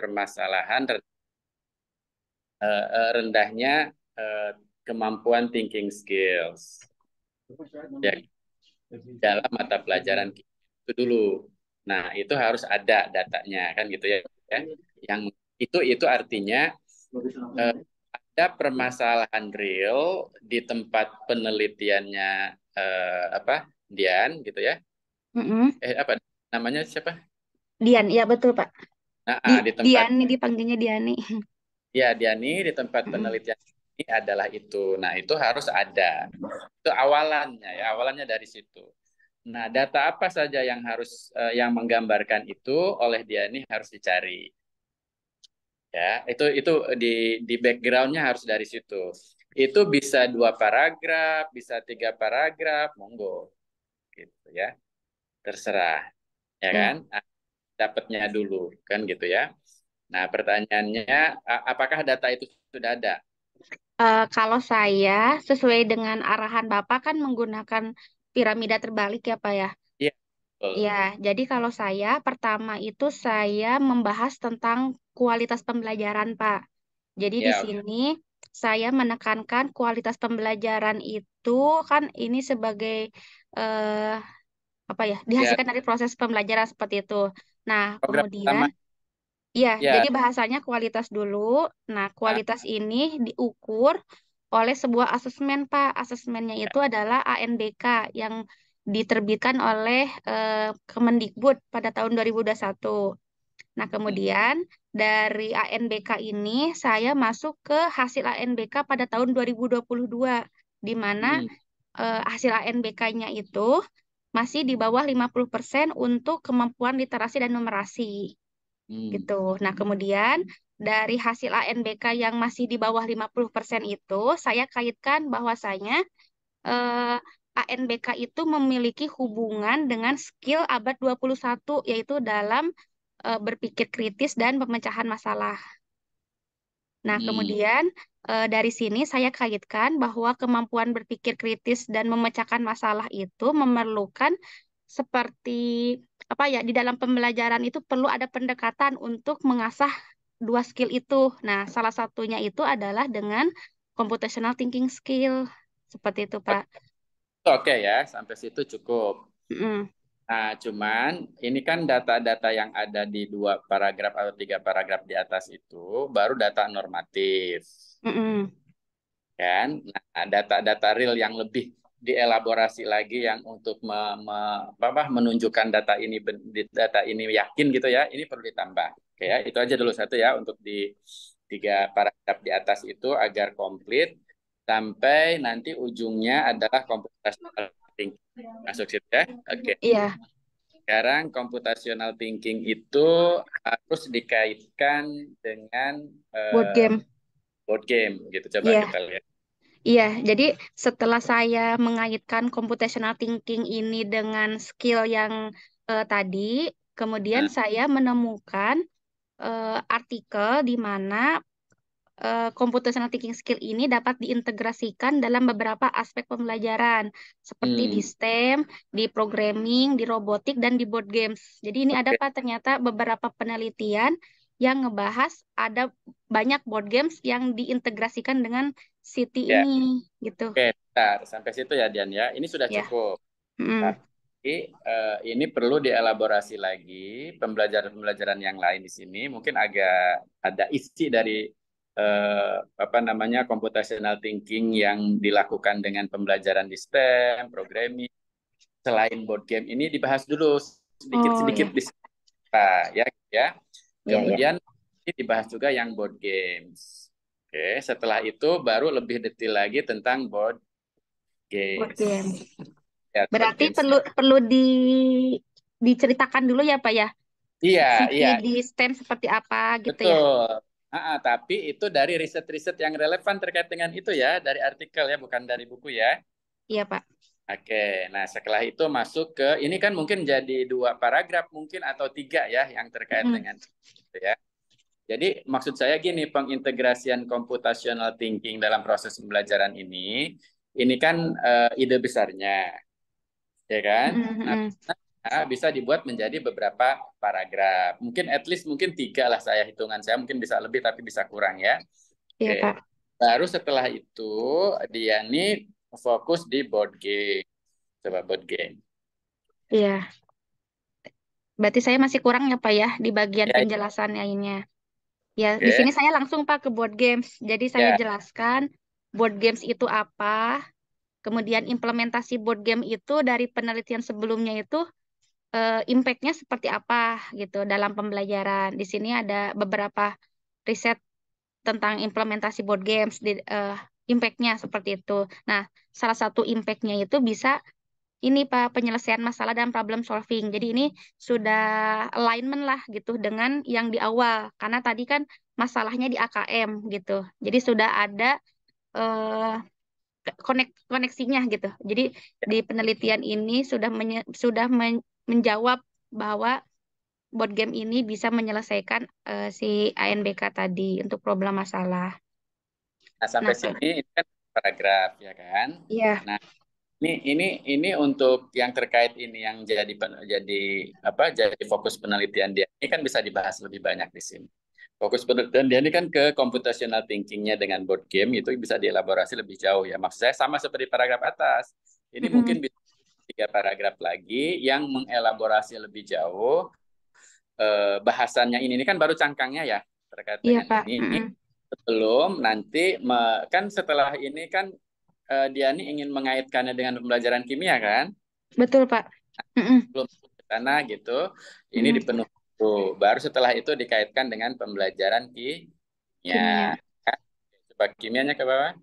permasalahan eh, eh, rendahnya eh, kemampuan thinking skills ya dalam mata pelajaran itu dulu. Nah itu harus ada datanya kan gitu ya. Yang itu itu artinya ada permasalahan real di tempat penelitiannya apa Dian gitu ya. Mm -hmm. Eh apa namanya siapa? Dian, ya betul Pak. Nah, di, ah, di tempat Diani dipanggilnya Diani. Ya, Diani di tempat penelitian ini adalah itu. Nah, itu harus ada. Itu awalannya ya, awalannya dari situ. Nah, data apa saja yang harus uh, yang menggambarkan itu oleh Diani harus dicari. Ya, itu itu di di backgroundnya harus dari situ. Itu bisa dua paragraf, bisa tiga paragraf, monggo, gitu ya, terserah, ya mm. kan? Hmm dapatnya dulu kan gitu ya. Nah pertanyaannya apakah data itu sudah ada? Uh, kalau saya sesuai dengan arahan Bapak kan menggunakan piramida terbalik ya Pak ya. Iya. Yeah. Iya, jadi kalau saya pertama itu saya membahas tentang kualitas pembelajaran Pak. Jadi yeah. di sini saya menekankan kualitas pembelajaran itu kan ini sebagai eh, apa ya, ya. dihasilkan yeah. dari proses pembelajaran seperti itu. Nah, Program utama. kemudian ya, Ya, jadi bahasanya kualitas dulu. Nah, ya. kualitas ini diukur oleh sebuah asesmen, Pak. Asesmennya ya. itu adalah ANBK yang diterbitkan oleh eh, Kemendikbud pada tahun 2021. Nah, ya. kemudian dari ANBK ini saya masuk ke hasil ANBK pada tahun 2022 di mana hmm. eh, hasil ANBK-nya itu masih di bawah 50% untuk kemampuan literasi dan numerasi. Hmm. Gitu. Nah, kemudian dari hasil ANBK yang masih di bawah 50% itu, saya kaitkan bahwasanya eh, ANBK itu memiliki hubungan dengan skill abad 21 yaitu dalam eh, berpikir kritis dan pemecahan masalah. Nah, hmm. kemudian Eh, dari sini saya kaitkan bahwa kemampuan berpikir kritis dan memecahkan masalah itu memerlukan seperti apa ya di dalam pembelajaran itu perlu ada pendekatan untuk mengasah dua skill itu. Nah, salah satunya itu adalah dengan computational thinking skill seperti itu, Pak. Oke okay, ya, sampai situ cukup. Mm. Nah, cuman ini kan data-data yang ada di dua paragraf atau tiga paragraf di atas itu baru data normatif, mm -hmm. kan? Nah, data-data real yang lebih dielaborasi lagi yang untuk me, me, apa, menunjukkan data ini data ini yakin gitu ya, ini perlu ditambah. Oke ya, itu aja dulu satu ya untuk di tiga paragraf di atas itu agar komplit sampai nanti ujungnya adalah komputasi thinking. Iya. Masuk sih ya? Oke. Okay. Iya. Sekarang computational thinking itu harus dikaitkan dengan uh, board game. Board game gitu. Coba yeah. kita lihat. Iya, jadi setelah saya mengaitkan computational thinking ini dengan skill yang uh, tadi, kemudian nah. saya menemukan uh, artikel di mana Eh, computational thinking skill ini dapat diintegrasikan dalam beberapa aspek pembelajaran seperti hmm. di STEM, di programming, di robotik dan di board games. Jadi ini okay. ada Pak ternyata beberapa penelitian yang ngebahas ada banyak board games yang diintegrasikan dengan City yeah. ini gitu. Oke, okay, sampai situ ya Dian ya. Ini sudah yeah. cukup. Hmm. Tapi uh, ini perlu dielaborasi lagi pembelajaran-pembelajaran yang lain di sini mungkin agak ada isi dari eh, apa namanya computational thinking yang dilakukan dengan pembelajaran di STEM, programming selain board game ini dibahas dulu sedikit-sedikit oh, iya. di ya ya. Iya, iya. Kemudian yeah, yeah. dibahas juga yang board games. Oke, setelah itu baru lebih detail lagi tentang board games. Board game. Ya, Berarti board games. perlu perlu di diceritakan dulu ya Pak ya? Iya, iya. Di STEM seperti apa gitu ya? Betul. ya? Ah, tapi itu dari riset-riset yang relevan terkait dengan itu ya, dari artikel ya, bukan dari buku ya. Iya, Pak. Oke, nah setelah itu masuk ke ini kan mungkin jadi dua paragraf mungkin atau tiga ya yang terkait hmm. dengan itu ya. Jadi maksud saya gini pengintegrasian computational thinking dalam proses pembelajaran ini ini kan uh, ide besarnya, ya kan? Hmm. Nah, Nah, bisa dibuat menjadi beberapa paragraf. Mungkin at least mungkin tiga lah saya hitungan saya mungkin bisa lebih tapi bisa kurang ya. Iya okay. Pak. Baru setelah itu dia nih fokus di board game. Coba board game. Iya. Berarti saya masih kurang ya Pak ya di bagian iya, iya. ya, penjelasan lainnya. Ya, okay. di sini saya langsung Pak ke board games. Jadi saya ya. jelaskan board games itu apa, kemudian implementasi board game itu dari penelitian sebelumnya itu uh, impactnya seperti apa gitu dalam pembelajaran. Di sini ada beberapa riset tentang implementasi board games di uh, impactnya seperti itu. Nah, salah satu impactnya itu bisa ini pak penyelesaian masalah dan problem solving. Jadi ini sudah alignment lah gitu dengan yang di awal karena tadi kan masalahnya di AKM gitu. Jadi sudah ada uh, koneksinya gitu. Jadi di penelitian ini sudah sudah men, menjawab bahwa board game ini bisa menyelesaikan uh, si ANBK tadi untuk problem masalah. Nah, sampai nah, sini ini kan paragraf ya kan? Iya. Nah, ini ini ini untuk yang terkait ini yang jadi jadi apa jadi fokus penelitian dia ini kan bisa dibahas lebih banyak di sini. Fokus penelitian dia ini kan ke computational thinkingnya dengan board game itu bisa dielaborasi lebih jauh ya. Maksud saya sama seperti paragraf atas. Ini mm -hmm. mungkin bisa tiga paragraf lagi yang mengelaborasi lebih jauh eh, bahasannya ini. Ini kan baru cangkangnya ya terkait iya, dengan ini. ini sebelum nanti me, kan setelah ini kan uh, eh, Diani ingin mengaitkannya dengan pembelajaran kimia kan? Betul pak. Nah, belum ke sana gitu. Ini dipenuhi Tuh, Baru setelah itu dikaitkan dengan pembelajaran kimia. kimia. Kan? Coba kimianya ke bawah.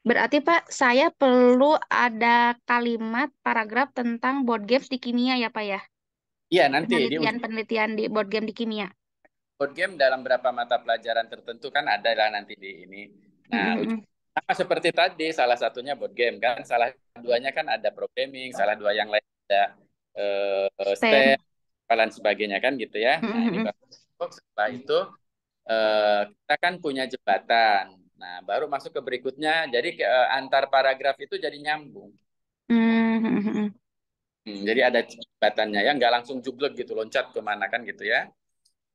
Berarti Pak, saya perlu ada kalimat paragraf tentang board games di kimia ya Pak ya? Iya nanti. Penelitian-penelitian di board game di kimia. Board game dalam berapa mata pelajaran tertentu kan ada lah nanti di ini. Nah, mm -hmm. sama seperti tadi, salah satunya board game kan, salah duanya kan ada programming, salah dua yang lain ada uh, eh, step, dan sebagainya kan gitu ya. Mm -hmm. Nah ini setelah itu uh, kita kan punya jembatan Nah, baru masuk ke berikutnya. Jadi ke, eh, antar paragraf itu jadi nyambung. Mm-hmm. Hmm, jadi ada jembatannya ya, nggak langsung jublek gitu, loncat kemana kan gitu ya.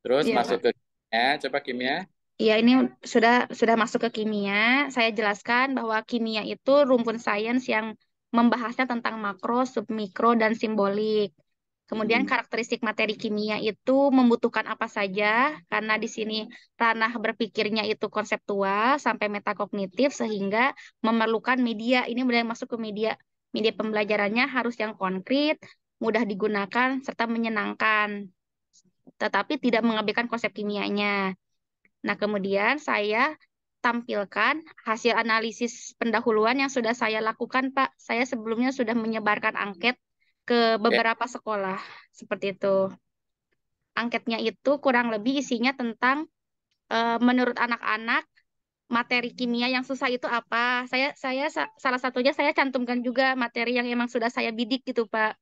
Terus yeah. masuk ke ya coba kimia. Iya, ini sudah sudah masuk ke kimia. Saya jelaskan bahwa kimia itu rumpun sains yang membahasnya tentang makro, submikro, dan simbolik. Kemudian hmm. karakteristik materi kimia itu membutuhkan apa saja karena di sini ranah berpikirnya itu konseptual sampai metakognitif sehingga memerlukan media. Ini mulai masuk ke media. Media pembelajarannya harus yang konkret, mudah digunakan serta menyenangkan. Tetapi tidak mengabaikan konsep kimianya. Nah, kemudian saya tampilkan hasil analisis pendahuluan yang sudah saya lakukan, Pak. Saya sebelumnya sudah menyebarkan angket ke ya. beberapa sekolah seperti itu. Angketnya itu kurang lebih isinya tentang e, menurut anak-anak materi kimia yang susah itu apa? Saya saya sa salah satunya saya cantumkan juga materi yang emang sudah saya bidik gitu Pak.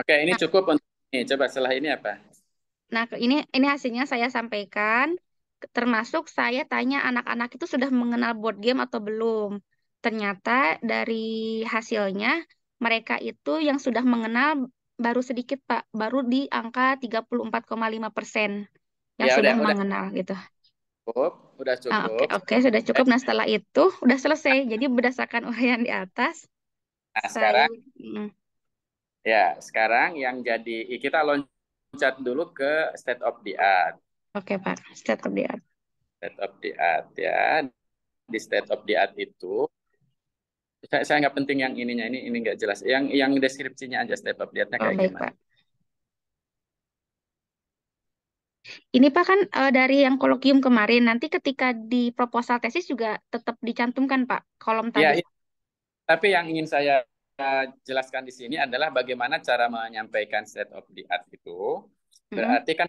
Oke ini nah, cukup untuk ini. Coba setelah ini apa? Nah ini ini hasilnya saya sampaikan. Termasuk saya tanya anak-anak itu sudah mengenal board game atau belum. Ternyata dari hasilnya mereka itu yang sudah mengenal baru sedikit Pak, baru di angka 34,5 persen yang ya, sudah udah, mengenal udah. gitu. Cukup, udah ah, cukup. Oke, oke, okay, okay, sudah cukup. Nah setelah itu udah selesai. Jadi berdasarkan uraian di atas. Nah, saya... sekarang. Hmm. Ya, sekarang yang jadi kita loncat dulu ke state of the art. Oke okay, Pak, state of the art. State of the art ya. Di state of the art itu saya, saya nggak penting yang ininya ini ini nggak jelas yang yang deskripsinya aja step up lihatnya kayak Baik, gimana Pak. Ini Pak kan uh, dari yang kolokium kemarin nanti ketika di proposal tesis juga tetap dicantumkan Pak kolom ya, tadi. Ya, tapi yang ingin saya eh, jelaskan di sini adalah bagaimana cara menyampaikan state of the art itu. Hmm. Berarti kan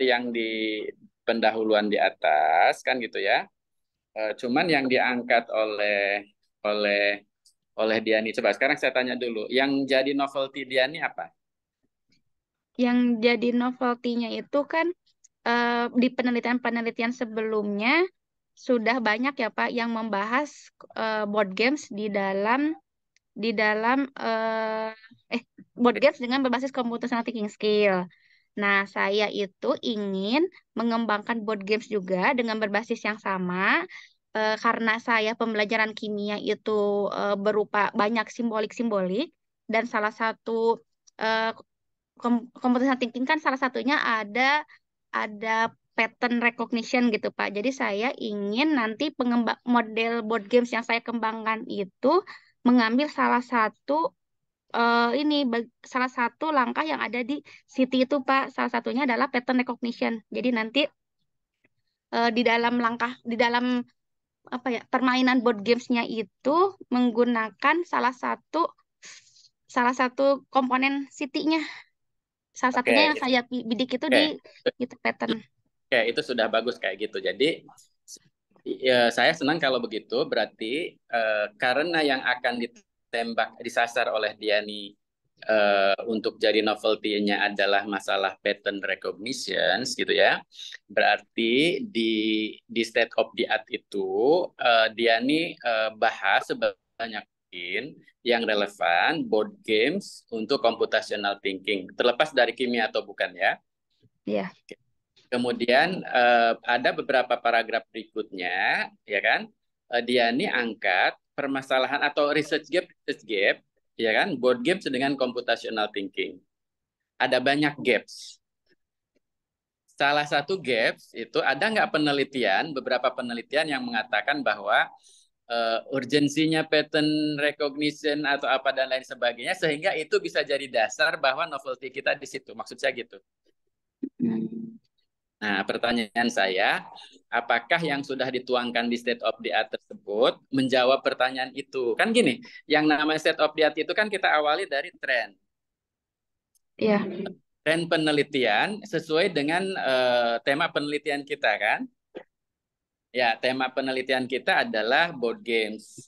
yang di pendahuluan di atas kan gitu ya. Eh, cuman yang diangkat oleh oleh oleh Diani. Coba sekarang saya tanya dulu, yang jadi novelty Diani apa? Yang jadi novelty-nya itu kan eh, di penelitian-penelitian sebelumnya sudah banyak ya Pak yang membahas eh, board games di dalam di dalam eh, eh board games dengan berbasis computational thinking skill. Nah, saya itu ingin mengembangkan board games juga dengan berbasis yang sama, uh, karena saya pembelajaran kimia itu uh, berupa banyak simbolik-simbolik dan salah satu uh, kom composition thinking kan salah satunya ada ada pattern recognition gitu Pak. Jadi saya ingin nanti pengembang model board games yang saya kembangkan itu mengambil salah satu uh, ini salah satu langkah yang ada di City itu Pak. Salah satunya adalah pattern recognition. Jadi nanti uh, di dalam langkah di dalam apa ya permainan board gamesnya itu menggunakan salah satu salah satu komponen city-nya salah satunya yang gitu. saya bidik itu okay. di itu pattern. Oke, itu sudah bagus kayak gitu. Jadi ya, saya senang kalau begitu. Berarti uh, karena yang akan ditembak disasar oleh Diani uh, untuk jadi novelty-nya adalah masalah pattern recognition gitu ya. Berarti di di state of the art itu uh, dia ini uh, eh, bahas sebanyak mungkin yang relevan board games untuk computational thinking terlepas dari kimia atau bukan ya. Iya. Yeah. Kemudian uh, ada beberapa paragraf berikutnya ya kan. Uh, dia ini angkat permasalahan atau research gap research gap ya kan? Board games dengan computational thinking. Ada banyak gaps. Salah satu gaps itu ada nggak penelitian, beberapa penelitian yang mengatakan bahwa uh, urgensinya pattern recognition atau apa dan lain sebagainya sehingga itu bisa jadi dasar bahwa novelty kita di situ. Maksud saya gitu. Hmm. Nah, pertanyaan saya, apakah yang sudah dituangkan di state of the art tersebut menjawab pertanyaan itu? Kan gini, yang namanya state of the art itu kan kita awali dari tren. Iya. Tren penelitian sesuai dengan uh, tema penelitian kita kan? Ya, tema penelitian kita adalah board games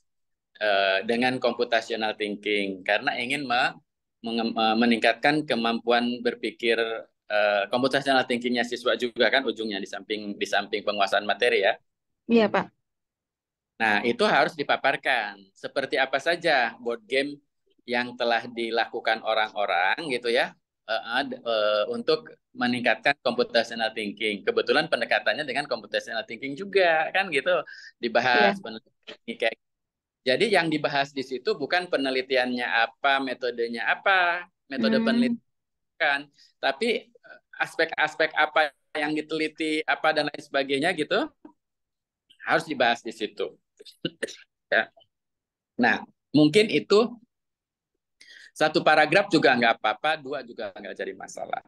uh, dengan computational thinking karena ingin me eh, meningkatkan kemampuan berpikir Komputasional eh, computational thinkingnya siswa juga kan ujungnya di samping di samping penguasaan materi ya. Iya hmm. pak. Nah itu harus dipaparkan seperti apa saja board game yang telah dilakukan orang-orang gitu ya uh, uh, untuk meningkatkan computational thinking. Kebetulan pendekatannya dengan computational thinking juga kan gitu dibahas iya. kayak gitu. jadi yang dibahas di situ bukan penelitiannya apa, metodenya apa, metode hmm. penelitian, kan. tapi aspek-aspek apa yang diteliti apa dan lain sebagainya gitu harus dibahas di situ. ya. Nah, mungkin itu satu paragraf juga nggak apa-apa, dua juga nggak jadi masalah.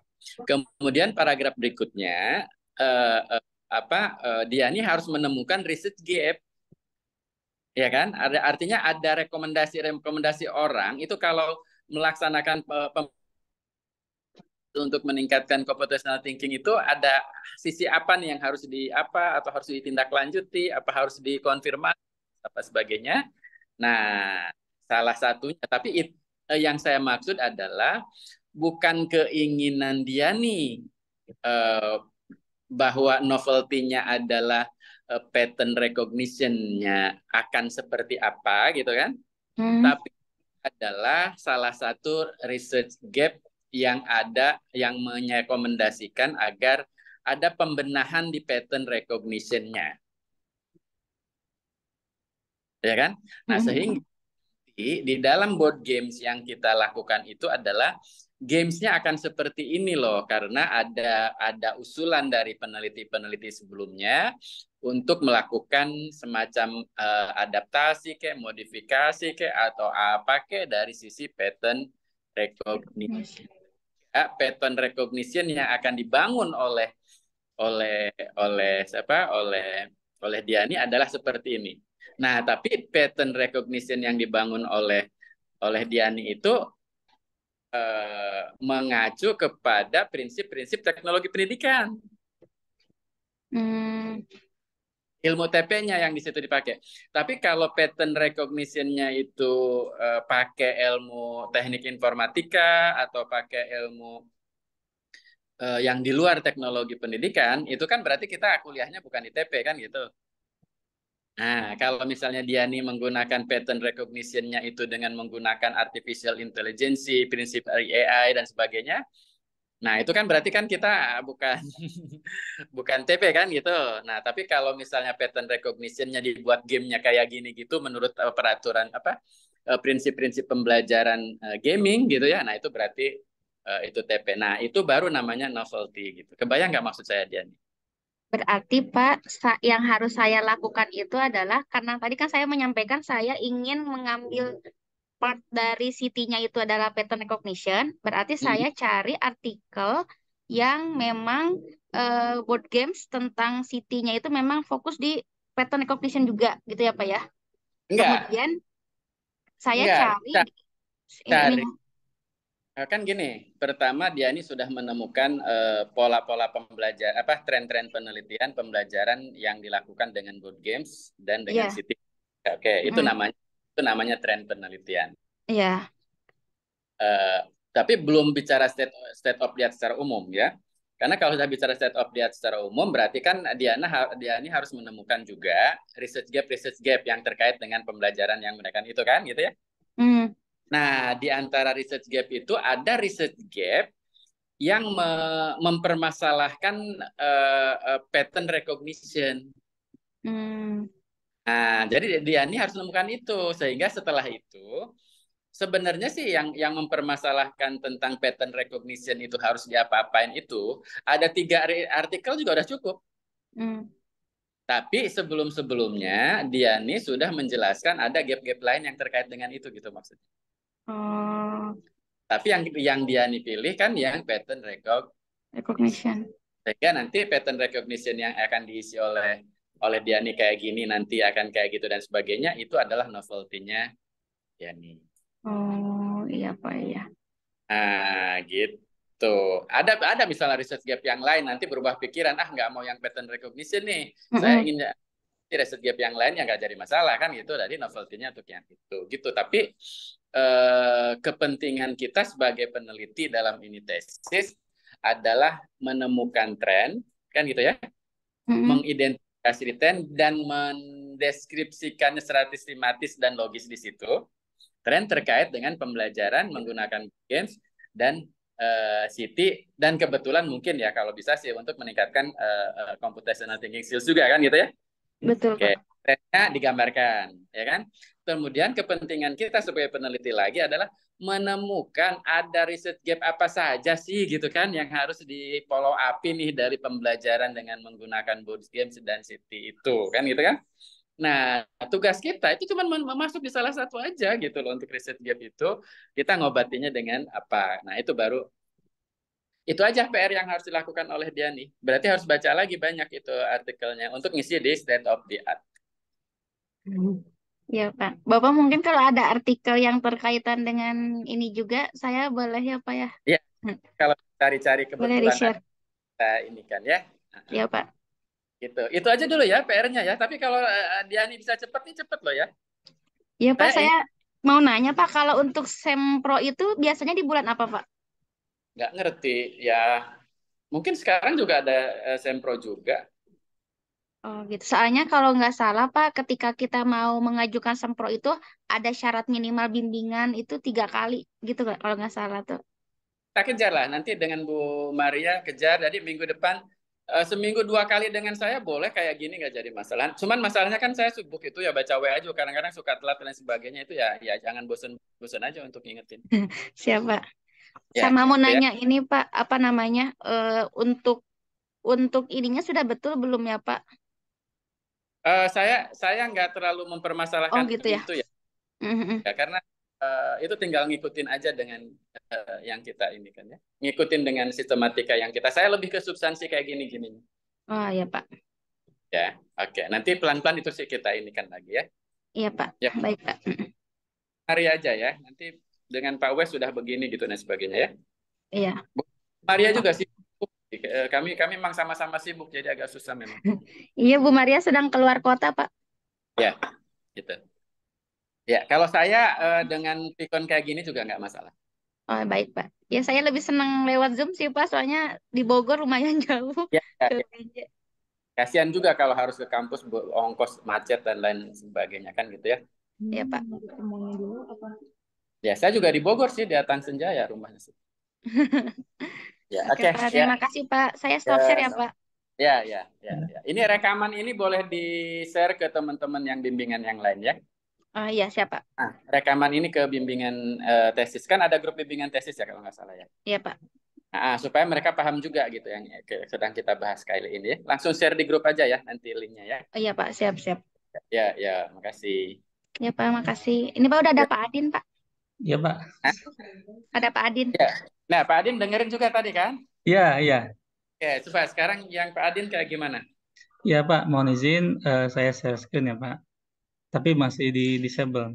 Kemudian paragraf berikutnya eh, eh, apa eh, dia ini harus menemukan riset gap ya kan? artinya ada rekomendasi-rekomendasi orang itu kalau melaksanakan eh, untuk meningkatkan computational thinking itu ada sisi apa nih yang harus di apa atau harus ditindaklanjuti, apa harus dikonfirmasi apa sebagainya. Nah, salah satunya tapi it, eh, yang saya maksud adalah bukan keinginan dia nih eh, bahwa novelty-nya adalah eh, pattern recognition-nya akan seperti apa gitu kan. Hmm. Tapi adalah salah satu research gap yang ada yang merekomendasikan agar ada pembenahan di pattern recognition-nya. Ya kan? Nah, mm-hmm. sehingga di dalam board games yang kita lakukan itu adalah gamesnya akan seperti ini loh karena ada ada usulan dari peneliti-peneliti sebelumnya untuk melakukan semacam uh, adaptasi ke modifikasi ke atau apa ke dari sisi pattern recognition pattern recognition yang akan dibangun oleh oleh oleh siapa oleh oleh dia ini adalah seperti ini. Nah, tapi pattern recognition yang dibangun oleh oleh Diani itu eh, mengacu kepada prinsip-prinsip teknologi pendidikan. Hmm ilmu TP-nya yang di situ dipakai. Tapi kalau pattern recognition-nya itu uh, pakai ilmu teknik informatika atau pakai ilmu uh, yang di luar teknologi pendidikan, itu kan berarti kita kuliahnya bukan di TP kan gitu. Nah, kalau misalnya dia nih menggunakan pattern recognition-nya itu dengan menggunakan artificial intelligence, prinsip AI dan sebagainya, Nah, itu kan berarti kan kita bukan bukan TP kan gitu. Nah, tapi kalau misalnya pattern recognition-nya dibuat gamenya kayak gini gitu menurut eh, peraturan apa eh, prinsip-prinsip pembelajaran eh, gaming gitu ya. Nah, itu berarti itu TP. Nah, itu baru namanya novelty gitu. Kebayang nggak maksud saya dia Berarti Pak, yang harus saya lakukan itu adalah karena tadi kan saya menyampaikan saya ingin mengambil part dari CT-nya itu adalah pattern recognition, berarti hmm. saya cari artikel yang memang uh, board games tentang CT-nya itu memang fokus di pattern recognition juga gitu ya Pak ya. Enggak. Iya. Kemudian saya Enggak. Iya, cari, cari. Ini, nah, kan gini, pertama dia ini sudah menemukan eh, pola-pola uh, pembelajar apa tren-tren penelitian pembelajaran yang dilakukan dengan board games dan dengan yeah. city. Oke, okay, itu hmm. namanya itu namanya tren penelitian. Iya. Uh, tapi belum bicara state state of the art secara umum ya. Karena kalau sudah bicara state of the art secara umum, berarti kan Diana ini harus menemukan juga research gap research gap yang terkait dengan pembelajaran yang mereka itu kan, gitu ya. Mm. Nah, di antara research gap itu ada research gap yang me mempermasalahkan uh, uh, pattern recognition. Mm. Nah, jadi dia ini harus menemukan itu sehingga setelah itu sebenarnya sih yang yang mempermasalahkan tentang pattern recognition itu harus diapa-apain itu ada tiga artikel juga udah cukup. Hmm. Tapi sebelum-sebelumnya Diani sudah menjelaskan ada gap-gap lain yang terkait dengan itu gitu maksudnya. Hmm. Tapi yang yang Diani pilih kan yang pattern recognition. Sehingga nanti pattern recognition yang akan diisi oleh oleh Diani kayak gini nanti akan kayak gitu dan sebagainya itu adalah novelty-nya Diani. Oh iya pak iya ah gitu. Ada ada misalnya research gap yang lain nanti berubah pikiran ah nggak mau yang pattern recognition nih saya ingin ya, research gap yang lain yang nggak jadi masalah kan gitu. Jadi novelty-nya untuk yang itu gitu. Tapi eh, kepentingan kita sebagai peneliti dalam ini tesis adalah menemukan tren kan gitu ya. Mm mengidentifikasi kasih detail dan mendeskripsikannya secara sistematis dan logis di situ. Tren terkait dengan pembelajaran menggunakan games dan uh, dan kebetulan mungkin ya kalau bisa sih untuk meningkatkan uh, uh, computational thinking skills juga kan gitu ya. Betul. Oke. Okay trennya hmm. digambarkan, ya kan? Kemudian kepentingan kita sebagai peneliti lagi adalah menemukan ada riset gap apa saja sih gitu kan yang harus di follow up nih dari pembelajaran dengan menggunakan board games dan city itu kan gitu kan. Nah, tugas kita itu cuma masuk di salah satu aja gitu loh untuk riset gap itu. Kita ngobatinya dengan apa? Nah, itu baru itu aja PR yang harus dilakukan oleh dia nih. Berarti harus baca lagi banyak itu artikelnya untuk ngisi di state of the art. Ya, Pak. Bapak mungkin kalau ada artikel yang berkaitan dengan ini juga, saya boleh ya, Pak ya? Iya, hmm. kalau cari-cari kebetulan boleh kita ini kan ya. Iya, Pak. Gitu. Itu aja dulu ya PR-nya ya. Tapi kalau eh, Diani bisa cepat nih cepat loh ya. Iya, Pak. Saya, saya mau nanya, Pak, kalau untuk sempro itu biasanya di bulan apa, Pak? Nggak ngerti. Ya, mungkin sekarang juga ada eh, sempro juga. Oh gitu. Soalnya kalau nggak salah Pak, ketika kita mau mengajukan sempro itu ada syarat minimal bimbingan itu tiga kali gitu nggak kalau nggak salah tuh. Kita kejar lah nanti dengan Bu Maria kejar. Jadi minggu depan uh, seminggu dua kali dengan saya boleh kayak gini nggak jadi masalah. Cuman masalahnya kan saya sibuk itu ya baca WA juga kadang-kadang suka telat dan sebagainya itu ya ya jangan bosan-bosan aja untuk ngingetin. Siapa? Ya, Sama mau gitu ya. nanya ya. ini Pak apa namanya uh, untuk untuk ininya sudah betul belum ya Pak? Uh, saya saya nggak terlalu mempermasalahkan oh, gitu ya? itu ya, mm-hmm. ya karena uh, itu tinggal ngikutin aja dengan uh, yang kita ini kan ya, ngikutin dengan sistematika yang kita. Saya lebih ke substansi kayak gini-gini. Oh ya pak. Ya, oke. Okay. Nanti pelan-pelan itu sih kita ini kan lagi ya. Iya pak. Ya. Baik pak. Mari aja ya. Nanti dengan Pak Wes sudah begini gitu dan sebagainya ya. Iya. Maria juga sih Eh, kami kami memang sama-sama sibuk jadi agak susah memang. iya Bu Maria sedang keluar kota Pak. Ya, gitu. Ya, kalau saya eh, dengan pikon kayak gini juga nggak masalah. Oh baik Pak. Ya saya lebih senang lewat Zoom sih Pak, soalnya di Bogor lumayan jauh. Ya, ya, ya. Kasihan juga kalau harus ke kampus ongkos macet dan lain sebagainya kan gitu ya. Iya Pak. Hmm, ya saya juga di Bogor sih di Atan Senjaya rumahnya sih. Ya, oke. Okay, ya. okay, terima ya. kasih Pak. Saya stop ya, share ya Pak. Ya, ya, ya, ya. Ini rekaman ini boleh di-share ke teman-teman yang bimbingan yang lain ya. Oh iya, siapa? Ah, rekaman ini ke bimbingan uh, tesis kan ada grup bimbingan tesis ya kalau nggak salah ya. Iya Pak. Nah, supaya mereka paham juga gitu yang sedang kita bahas kali ini. ya. Langsung share di grup aja ya nanti linknya ya. Oh iya Pak, siap siap. Ya, ya, makasih. Ya Pak, makasih. Ini Pak udah ada ya. Pak Adin Pak. Iya Pak. Ada Pak Adin. Ya. Nah Pak Adin dengerin juga tadi kan? Iya iya. Oke. coba sekarang yang Pak Adin kayak gimana? Iya Pak, mohon izin uh, saya share screen ya Pak. Tapi masih di disable.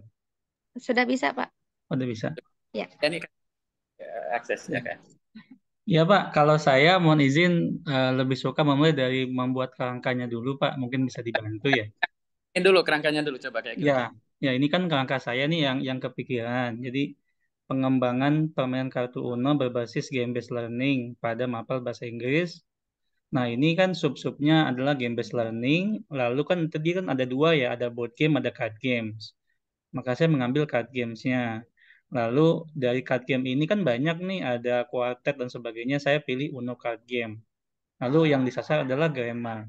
Sudah bisa Pak. Oh, iya. sudah bisa. Ya. Ini aksesnya kan. Ya iya. Iya, Pak, kalau saya mohon izin uh, lebih suka memulai dari membuat kerangkanya dulu Pak, mungkin bisa dibantu ya. Ini dulu kerangkanya dulu coba kayak gitu. Ya, ya ini kan kerangka saya nih yang yang kepikiran. Jadi pengembangan permainan kartu Uno berbasis game-based learning pada mapel bahasa Inggris. Nah ini kan sub-subnya adalah game-based learning. Lalu kan tadi kan ada dua ya, ada board game, ada card games. Maka saya mengambil card gamesnya. Lalu dari card game ini kan banyak nih, ada quartet dan sebagainya. Saya pilih Uno card game. Lalu yang disasar adalah grammar.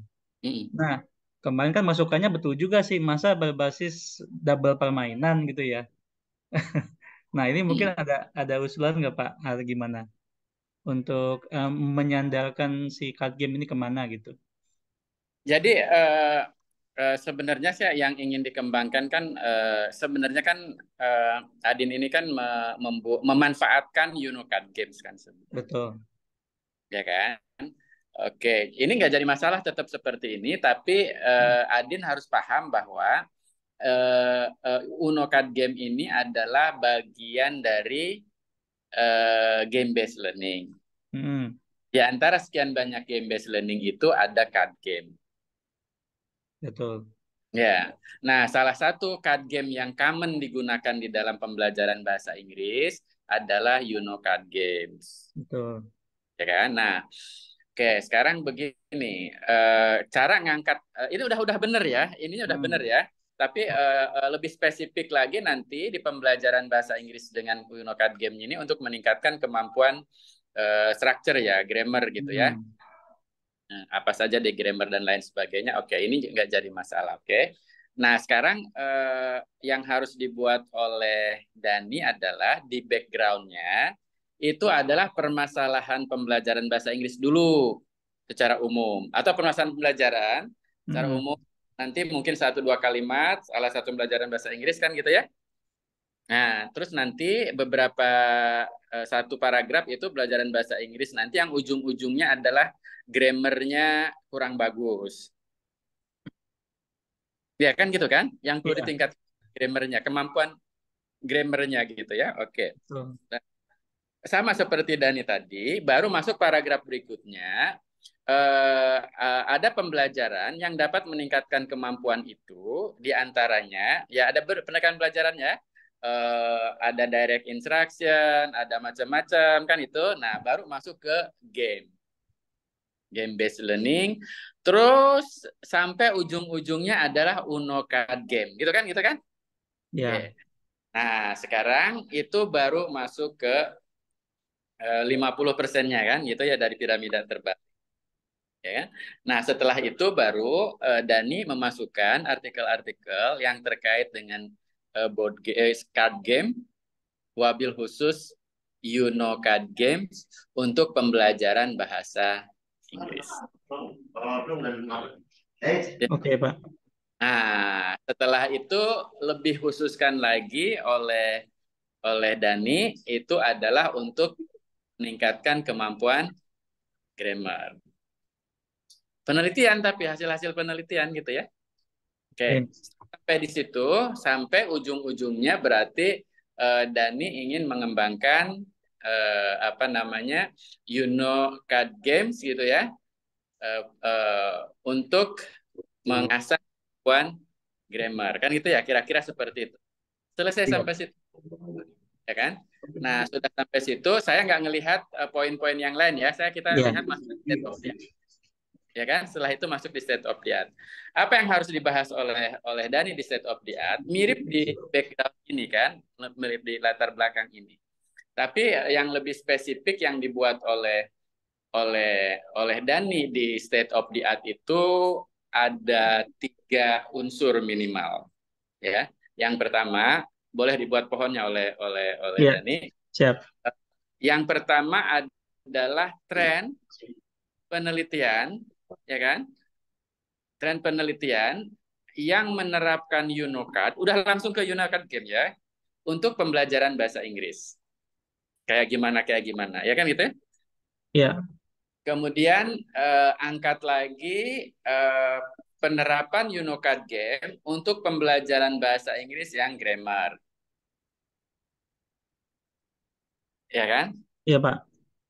Hmm. Nah, Kemarin kan masukannya betul juga sih, masa berbasis double permainan gitu ya. nah ini mungkin iya. ada ada usulan nggak Pak, gimana untuk um, menyandarkan si card game ini kemana gitu? Jadi uh, uh, sebenarnya sih yang ingin dikembangkan kan uh, sebenarnya kan uh, Adin ini kan me memanfaatkan Uno Card Games kan sebenarnya. Betul. Ya kan? Oke, ini nggak jadi masalah tetap seperti ini, tapi uh, Adin harus paham bahwa uh, uh, Uno Card Game ini adalah bagian dari uh, game-based learning. Hmm. Di ya, antara sekian banyak game-based learning itu ada card game. Betul. Ya, nah salah satu card game yang common digunakan di dalam pembelajaran bahasa Inggris adalah Uno Card Games. Betul. Ya kan? Nah, Oke, sekarang begini, uh, cara ngangkat uh, ini udah udah bener ya, ini udah hmm. bener ya. Tapi uh, lebih spesifik lagi nanti di pembelajaran bahasa Inggris dengan Unocad Game ini untuk meningkatkan kemampuan uh, structure ya, grammar gitu ya. Hmm. Nah, apa saja di grammar dan lain sebagainya. Oke, ini nggak jadi masalah. Oke. Nah, sekarang uh, yang harus dibuat oleh Dani adalah di backgroundnya itu adalah permasalahan pembelajaran bahasa Inggris dulu secara umum atau permasalahan pembelajaran secara hmm. umum nanti mungkin satu dua kalimat salah satu pembelajaran bahasa Inggris kan gitu ya nah terus nanti beberapa eh, satu paragraf itu pelajaran bahasa Inggris nanti yang ujung-ujungnya adalah grammarnya kurang bagus ya kan gitu kan yang perlu ya. ditingkat grammarnya kemampuan grammarnya gitu ya oke okay sama seperti Dani tadi, baru masuk paragraf berikutnya. Eh, eh ada pembelajaran yang dapat meningkatkan kemampuan itu, diantaranya ya ada penekan pelajarannya, eh, ada direct instruction, ada macam-macam kan itu. Nah baru masuk ke game, game based learning. Terus sampai ujung-ujungnya adalah Uno Card Game, gitu kan, gitu kan? Ya. Yeah. Nah sekarang itu baru masuk ke 50 eh, persennya kan gitu ya dari piramida terbalik ya kan? nah setelah itu baru eh, Dani memasukkan artikel-artikel yang terkait dengan eh, board game, card game wabil khusus you know card games untuk pembelajaran bahasa Inggris oke okay, pak nah setelah itu lebih khususkan lagi oleh oleh Dani itu adalah untuk meningkatkan kemampuan grammar. Penelitian tapi hasil-hasil penelitian gitu ya. Oke. Okay. Sampai di situ, sampai ujung-ujungnya berarti uh, Dani ingin mengembangkan uh, apa namanya you know card games gitu ya uh, uh, untuk mengasah kemampuan grammar kan gitu ya kira-kira seperti itu selesai iya. sampai situ ya kan Nah, sudah sampai situ, saya nggak ngelihat eh, poin-poin yang lain ya. Saya kita yeah. lihat masuk di state of the art. Ya kan? Setelah itu masuk di state of the art. Apa yang harus dibahas oleh oleh Dani di state of the art? Mirip di background ini kan, mirip di latar belakang ini. Tapi eh, yang lebih spesifik yang dibuat oleh oleh oleh Dani di state of the art itu ada tiga unsur minimal. Ya, yang pertama boleh dibuat pohonnya oleh oleh oleh yeah. Dani. Siap. Yang pertama adalah tren penelitian, ya kan? Tren penelitian yang menerapkan Unocad, udah langsung ke Unocad game ya, untuk pembelajaran bahasa Inggris. Kayak gimana, kayak gimana, ya kan gitu ya? Iya. Kemudian eh, angkat lagi eh, penerapan Unocad Game untuk pembelajaran bahasa Inggris yang grammar. ya kan? Iya Pak.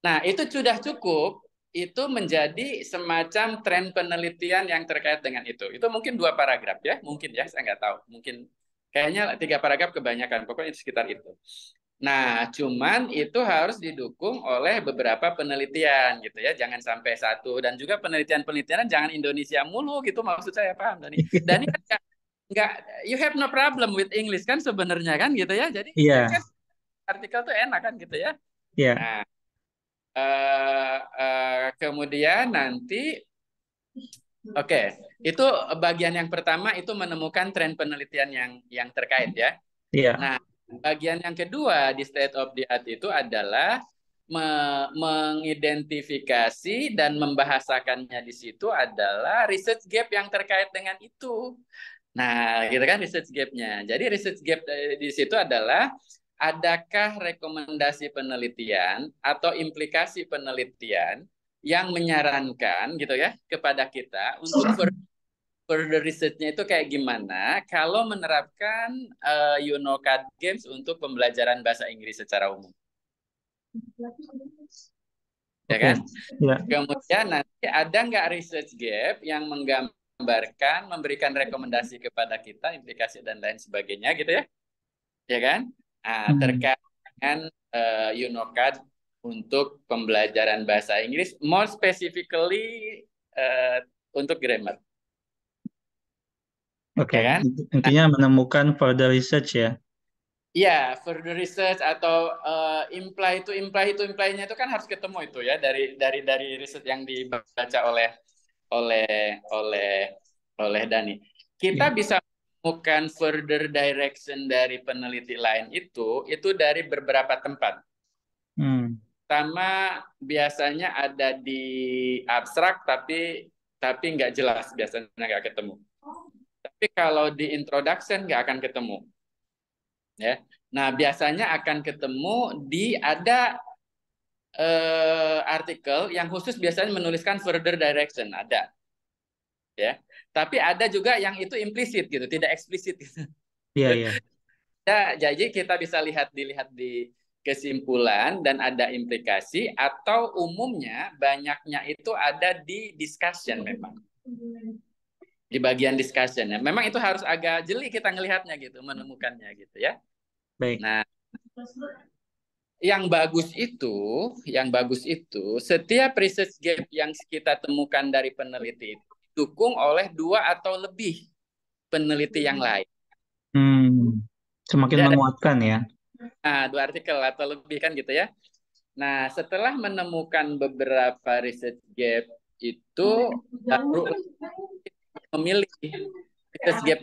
Nah itu sudah cukup, itu menjadi semacam tren penelitian yang terkait dengan itu. Itu mungkin dua paragraf ya, mungkin ya, saya nggak tahu. Mungkin kayaknya tiga paragraf kebanyakan, pokoknya sekitar itu. Nah, cuman itu harus didukung oleh beberapa penelitian gitu ya. Jangan sampai satu dan juga penelitian-penelitian jangan Indonesia mulu gitu maksud saya paham Dani. Dani kan nggak you have no problem with English kan sebenarnya kan gitu ya. Jadi yeah. kan artikel tuh enak kan gitu ya. Iya. Yeah. Nah, uh, uh, kemudian nanti oke, okay, itu bagian yang pertama itu menemukan tren penelitian yang yang terkait ya. Iya. Yeah. Nah, bagian yang kedua di state of the art itu adalah me mengidentifikasi dan membahasakannya di situ adalah research gap yang terkait dengan itu. Nah, gitu kan research gapnya. Jadi research gap eh, di situ adalah adakah rekomendasi penelitian atau implikasi penelitian yang menyarankan gitu ya kepada kita untuk ber further research-nya itu kayak gimana kalau menerapkan uh, eh, Unocad Games untuk pembelajaran bahasa Inggris secara umum. Ya kan? Yeah. Kemudian nanti ada nggak research gap yang menggambarkan, memberikan rekomendasi kepada kita, implikasi dan lain sebagainya gitu ya? Ya kan? uh, terkait dengan uh, eh, Unocad untuk pembelajaran bahasa Inggris, more specifically uh, untuk grammar. Oke, okay. Ya kan? intinya nah. menemukan further research ya. Iya, yeah, further research atau uh, imply itu imply itu imply-nya itu kan harus ketemu itu ya dari dari dari riset yang dibaca oleh oleh oleh oleh Dani. Kita yeah. bisa bukan further direction dari peneliti lain itu, itu dari beberapa tempat. Hmm. Pertama biasanya ada di abstrak tapi tapi nggak jelas biasanya nggak ketemu. Tapi kalau di introduction nggak akan ketemu. Ya. Nah biasanya akan ketemu di ada eh, artikel yang khusus biasanya menuliskan further direction ada. Ya tapi ada juga yang itu implisit gitu, tidak eksplisit. Gitu. Iya, iya. Ya, jadi kita bisa lihat dilihat di kesimpulan dan ada implikasi atau umumnya banyaknya itu ada di discussion memang. Di bagian discussion ya. Memang itu harus agak jeli kita ngelihatnya gitu, menemukannya gitu ya. Baik. Nah, yang bagus itu, yang bagus itu setiap research gap yang kita temukan dari peneliti itu didukung oleh dua atau lebih peneliti yang hmm. lain. Hmm, semakin Dan, menguatkan ya. Nah, dua artikel atau lebih kan gitu ya. Nah, setelah menemukan beberapa riset gap itu baru memilih riset gap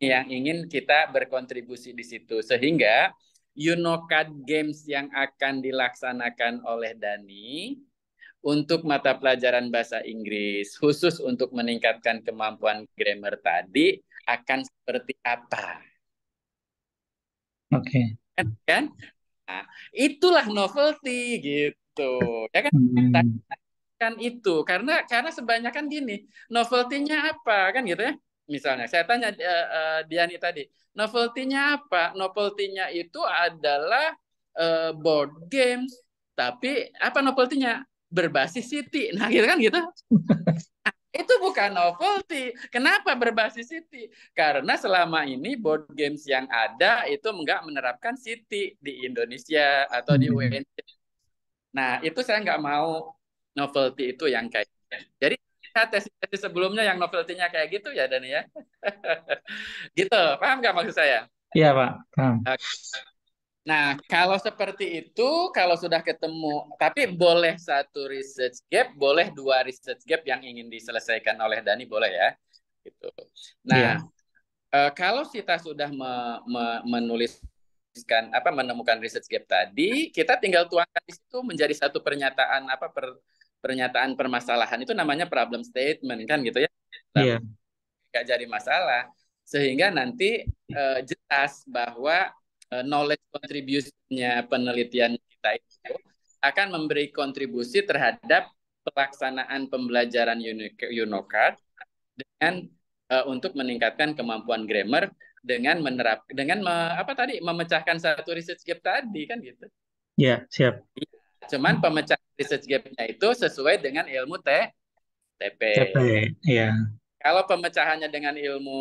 yang ingin kita berkontribusi di situ sehingga Unocad Games yang akan dilaksanakan oleh Dani untuk mata pelajaran bahasa Inggris khusus untuk meningkatkan kemampuan grammar tadi akan seperti apa? Oke. Okay. Kan? Nah, itulah novelty gitu. Ya kan? Hmm. Kan itu karena karena sebanyak kan gini, novelty-nya apa kan gitu ya? Misalnya saya tanya uh, uh, Diani tadi, novelty-nya apa? Novelty-nya itu adalah uh, board games. Tapi apa novelty-nya? berbasis city. Nah, gitu kan gitu. itu bukan novelty. Kenapa berbasis city? Karena selama ini board games yang ada itu enggak menerapkan city di Indonesia atau di hmm. UNJ. Nah, itu saya enggak mau novelty itu yang kayak. Gitu. Jadi tes tes sebelumnya yang novelty-nya kayak gitu ya Dani ya. gitu, paham nggak maksud saya? Iya, Pak. Paham. Okay. Nah, kalau seperti itu, kalau sudah ketemu, tapi boleh satu research gap, boleh dua research gap yang ingin diselesaikan oleh Dani, boleh ya, gitu. Nah, yeah. Iya. uh, kalau kita sudah me me menuliskan apa menemukan research gap tadi, kita tinggal tuangkan di situ menjadi satu pernyataan apa per pernyataan permasalahan itu namanya problem statement kan gitu ya. Iya. Yeah. jadi masalah sehingga nanti uh, jelas bahwa Eh, knowledge kontribusinya penelitian kita itu akan memberi kontribusi terhadap pelaksanaan pembelajaran Unocard dengan uh, untuk meningkatkan kemampuan grammar dengan menerap dengan me, apa tadi memecahkan satu research gap tadi kan gitu. Ya, siap. Cuman pemecahan research gap-nya itu sesuai dengan ilmu T TP. TP, ya. Kalau pemecahannya dengan ilmu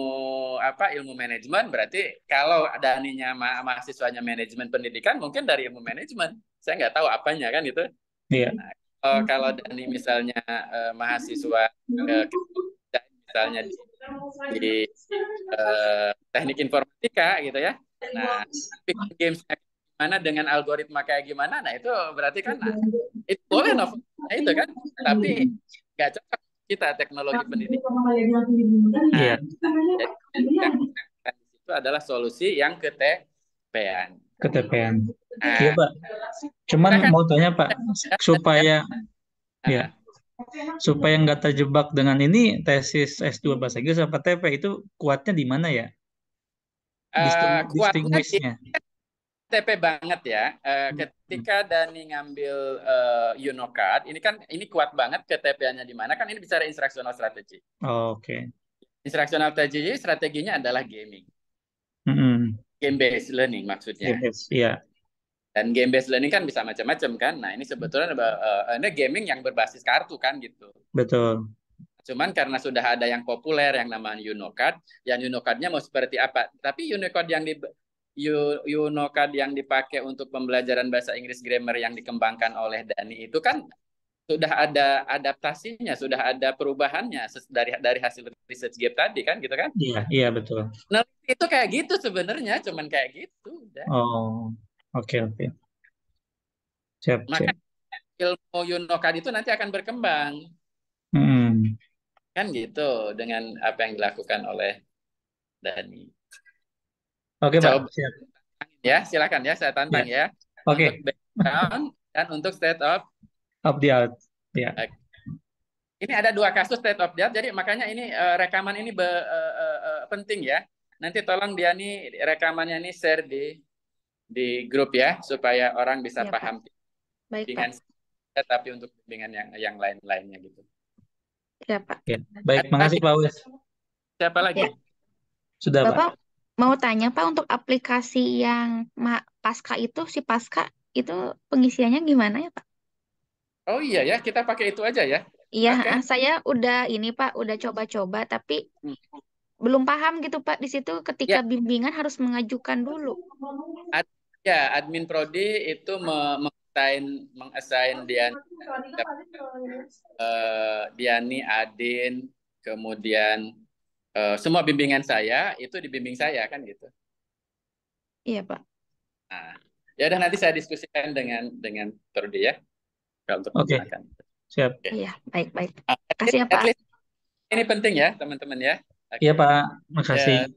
apa ilmu manajemen berarti kalau Daninya ma mahasiswanya manajemen pendidikan mungkin dari ilmu manajemen. Saya nggak tahu apanya kan itu. Iya. Nah, kalau, kalau Dani misalnya eh, mahasiswa eh, misalnya di, di eh, teknik informatika gitu ya. Nah, games gimana dengan algoritma kayak gimana? Nah itu berarti kan nah, itu boleh nah, itu kan, tapi nggak cocok kita teknologi pendidikan. Ya? Iya. itu adalah solusi yang Ke TPN. Nah, iya Pak. Cuman kan, mau tanya Pak, supaya ya supaya nggak terjebak dengan ini tesis S2 bahasa Inggris apa TP itu kuatnya di mana ya? Eh, Distingu uh, kuatnya KTP banget ya. Uh, ketika hmm. Dani ngambil uh, eh, Unocard, ini kan ini kuat banget KTP-nya di mana kan ini bicara instruksional strategi. Oh, Oke. Okay. Instruksional strategi strateginya adalah gaming. Mm -hmm. Game based learning maksudnya. Game yeah. Dan game based learning kan bisa macam-macam kan. Nah ini sebetulnya uh, ini gaming yang berbasis kartu kan gitu. Betul. Cuman karena sudah ada yang populer yang namanya Unocard, yang Unocardnya mau seperti apa? Tapi Unocard yang di card kan yang dipakai untuk pembelajaran bahasa Inggris grammar yang dikembangkan oleh Dani itu kan sudah ada adaptasinya, sudah ada perubahannya dari dari hasil research gap tadi kan gitu kan? Iya, iya betul. Nah, itu kayak gitu sebenarnya, cuman kayak gitu udah. Oh. Oke, okay, oke. Okay. Siap, Maka siap. ilmu Yunokad itu nanti akan berkembang. Hmm. Kan gitu dengan apa yang dilakukan oleh Dani. Oke, okay, Pak. Siap. Ya, silakan ya saya tantang yeah. ya. Oke. Okay. background dan untuk state of of the art. Yeah. Okay. Ini ada dua kasus state of the art. Jadi makanya ini uh, rekaman ini be, uh, uh, penting ya. Nanti tolong dia nih rekamannya ini share di di grup ya supaya orang bisa ya, paham Baik, dengan Pak. tapi untuk bimbingan yang yang lain-lainnya gitu. Ya, Pak. Ya. Baik, makasih Pak Wis. Siapa lagi? Ya. Sudah, Bapak. Pak. Mau tanya Pak untuk aplikasi yang pasca itu si pasca itu pengisiannya gimana ya Pak? Oh iya ya, kita pakai itu aja ya. Iya, okay. Eh, saya udah ini Pak, udah coba-coba tapi hmm. belum paham gitu Pak di situ ketika ya. bimbingan harus mengajukan dulu. Ad, ya, admin prodi itu me mengassign mengassign Diani uh, eh, Diani Adin kemudian Eh, semua bimbingan saya itu dibimbing saya kan gitu. Iya pak. Nah, ya udah nanti saya diskusikan dengan dengan Perudi ya. Untuk Oke. Okay. Siap. Okay. Iya baik baik. Nah, Kasih ya pak. ini penting ya teman-teman ya. Okay. Iya pak. Makasih. Ya,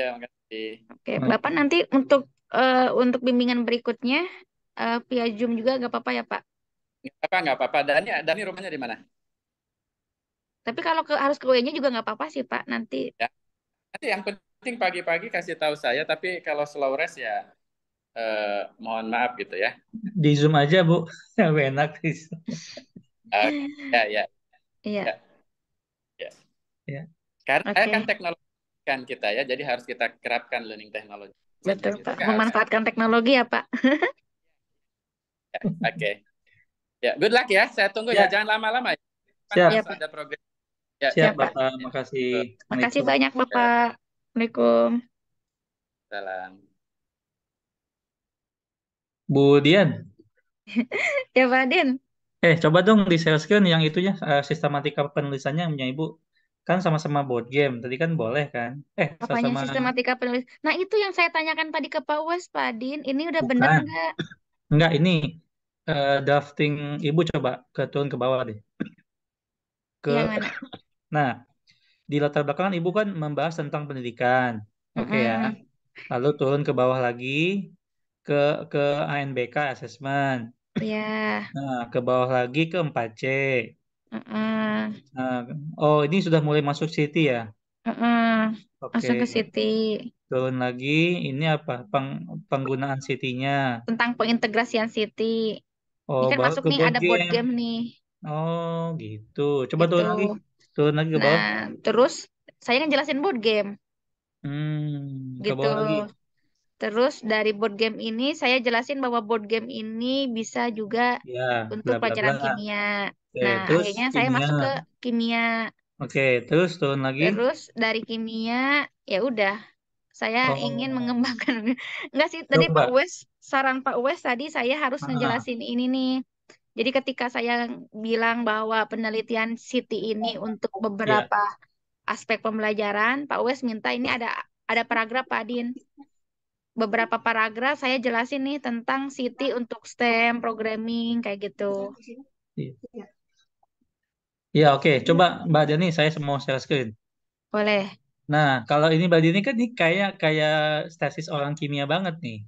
ya makasih. Oke okay. bapak nanti untuk uh, untuk bimbingan berikutnya uh, via Zoom juga nggak apa-apa ya pak? Nggak apa apa-apa. Dani Dani rumahnya di mana? Tapi kalau ke, harus ke WA-nya juga nggak apa-apa sih Pak nanti. Ya. Nanti yang penting pagi-pagi kasih tahu saya. Tapi kalau slow rest ya eh, mohon maaf gitu ya. Di Zoom aja Bu, lebih enak di Zoom. Uh, ya, ya. Iya. Ya. ya. ya. Karena okay. kan teknologi kan kita ya, jadi harus kita kerapkan learning teknologi. Betul Pak, memanfaatkan teknologi ya Pak. ya, Oke. Okay. Ya, good luck ya. Saya tunggu ya. ya. Jangan lama-lama ya. Siap. Ada progres Ya, Siap, Pak. Ya, Bapak. Ya. Makasih. Makasih banyak, Bapak. Ya. Assalamualaikum. Salam. Bu Dian. ya, Pak Din. Eh, coba dong di sales screen yang itunya uh, sistematika penulisannya punya Ibu. Kan sama-sama board game. Tadi kan boleh kan? Eh, Apanya sama sistematika penulis. Nah, itu yang saya tanyakan tadi ke Pak Wes, Pak Din. Ini udah Bukan. bener nggak? Enggak, ini uh, drafting Ibu coba ke turun ke bawah deh. Iya, ke yang mana? Nah, di latar belakang ibu kan membahas tentang pendidikan. Oke okay, mm ya. Lalu turun ke bawah lagi ke ke ANBK assessment. Iya. Yeah. Nah, ke bawah lagi ke 4C. Mm -hmm. Nah, oh, ini sudah mulai masuk city ya? Mm -hmm. Oke. Masuk ke city. Turun lagi ini apa? Peng, penggunaan city-nya. Tentang pengintegrasian city. Oh, ini kan masuk nih ada board game nih. Oh, gitu. Coba gitu. turun lagi turun lagi ke nah, bawah. terus saya ngejelasin kan board game. Hmm, ke gitu. Bawah lagi. Terus dari board game ini saya jelasin bahwa board game ini bisa juga ya, untuk bla, bla, pelajaran kimia. Oke, nah, terus akhirnya kimia. saya masuk ke kimia. Oke, terus turun lagi. Terus dari kimia ya udah saya oh. ingin mengembangkan enggak sih tadi Coba. Pak Wes saran Pak Wes tadi saya harus ah. ngejelasin ini nih jadi ketika saya bilang bahwa penelitian Siti ini untuk beberapa yeah. aspek pembelajaran, Pak Wes minta ini ada ada paragraf Pak Adin. Beberapa paragraf saya jelasin nih tentang Siti untuk STEM, programming kayak gitu. Iya. Yeah. Iya oke, okay. coba Mbak Dani saya semua share screen. Boleh. Nah kalau ini Mbak Dini kan ini kayak kayak stasis orang kimia banget nih.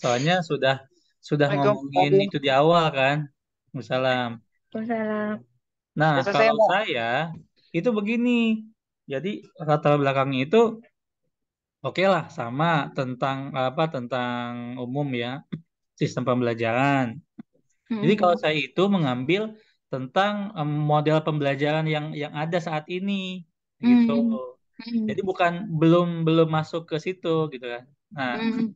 Soalnya sudah sudah oh, ngomongin God. itu di awal kan. Waalaikumsalam. Waalaikumsalam. Nah, Masa kalau saya, saya itu begini. Jadi latar belakangnya itu oke okay lah sama tentang apa tentang umum ya sistem pembelajaran. Hmm. Jadi kalau saya itu mengambil tentang model pembelajaran yang yang ada saat ini gitu. Hmm. hmm. Jadi bukan belum belum masuk ke situ gitu kan. Nah, hmm.